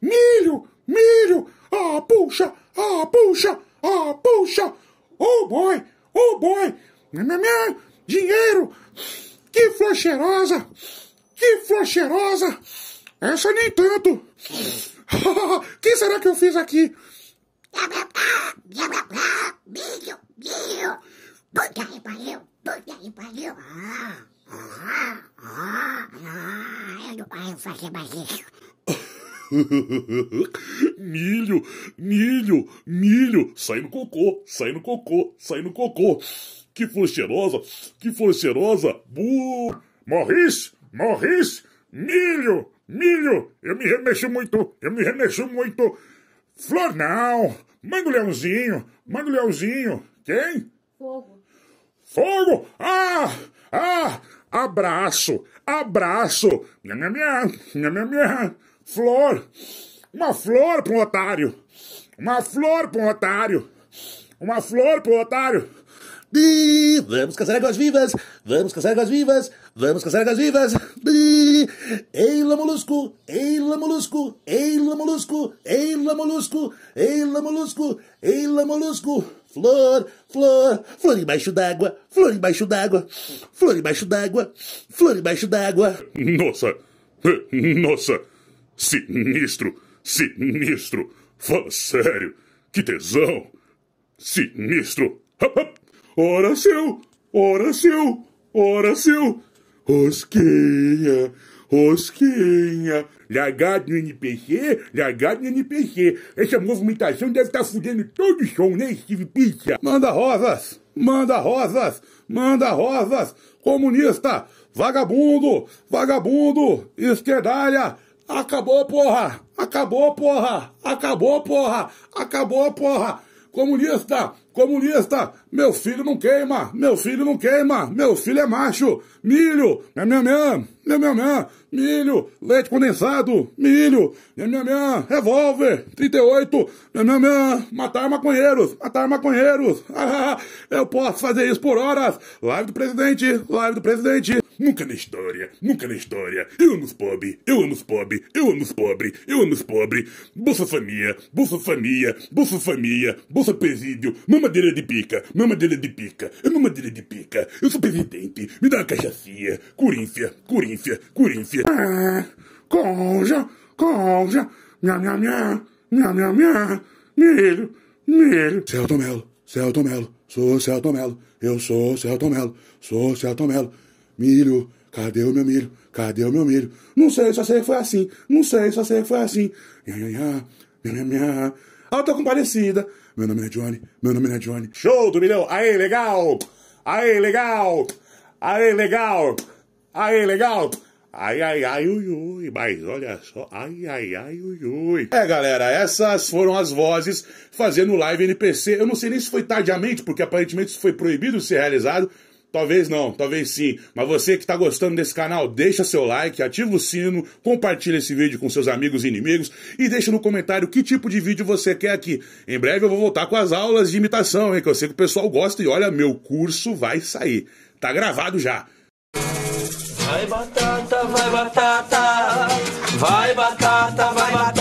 Milho, milho, ah, puxa, ah, puxa, ah, puxa. Oh boy, oh boy, dinheiro, que flor cheirosa, que flor cheirosa. Essa nem tanto. que será que eu fiz aqui? Milho, milho, puta que pariu, puta que pariu. Ah, ah isso. milho, milho, milho, sai no cocô, sai no cocô, sai no cocô. Que flor cheirosa, que flor cheirosa. Bu... Morris, Morris, milho, milho, eu me remexo muito, eu me remexo muito. Flor não, manda o leãozinho, manda o leãozinho. Quem? Fogo. Fogo! Ah! Ah! abraço, abraço, minha, minha, minha, minha, minha, flor, uma flor pro otário, uma flor pro otário, uma flor pro otário. Bli, vamos caçar águas vivas, vamos caçar águas vivas, vamos caçar águas vivas. Bli, eila molusco, eila molusco, eila molusco, eila molusco, eila molusco, eila molusco. Eila molusco. Flor, flor, flor embaixo d'água, flor embaixo d'água, flor embaixo d'água, flor embaixo d'água. Nossa, nossa, sinistro, sinistro, fala sério, que tesão, sinistro. Ora seu, ora seu, ora seu, rosquinha. Rosquinha, lagado no NPC, lagado no NPC. Essa movimentação deve estar tá fudendo todo o som, né, Steve Pizza? Manda rosas! Manda rosas! Manda rosas! Comunista! Vagabundo! Vagabundo! Esquerdalha! Acabou, porra! Acabou, porra! Acabou, porra! Acabou, porra! Comunista, comunista, meu filho não queima, meu filho não queima, meu filho é macho, milho, minha minha minha, minha minha minha, milho, leite condensado, milho, minha minha minha, revólver, 38, minha minha minha, matar maconheiros, matar maconheiros, eu posso fazer isso por horas, live do presidente, live do presidente. Nunca na história, nunca na história. Eu amo os pobres, eu amo os pobres, eu amo os pobres, eu amo os pobres. Bolsa Família, Bolsa Família, Bolsa Família, Bolsa eu sou presídio, mamadeira de pica, mamadeira de pica, é mamadeira de pica. Eu sou presidente, me dá uma cachaçinha, corínfia, corínfia, corínfia. Ah, conja, conja, minha, minha, minha, minha, minha, minha, milho, milho. Celto Melo, Celto Melo, sou Celto Melo, eu sou Celto Melo, sou Celto Melo, milho. Cadê o meu milho? Cadê o meu milho? Não sei, só sei que foi assim. Não sei, só sei que foi assim. Nha, nha, nha, nha, nha, nha. Ah, comparecida. Meu nome é Johnny, meu nome é Johnny. Show do milhão! Aê, legal! Aê, legal! Aê, legal! Aê, legal! Ai, ai, ai, ui, ui, mas olha só, ai, ai, ai, ui, ui. É, galera, essas foram as vozes fazendo live NPC. Eu não sei nem se foi tardiamente, porque aparentemente isso foi proibido de ser realizado, Talvez não, talvez sim. Mas você que está gostando desse canal, deixa seu like, ativa o sino, compartilha esse vídeo com seus amigos e inimigos e deixa no comentário que tipo de vídeo você quer aqui. Em breve eu vou voltar com as aulas de imitação, hein, que eu sei que o pessoal gosta e olha, meu curso vai sair. Tá gravado já. Vai batata, vai batata, vai batata, vai batata.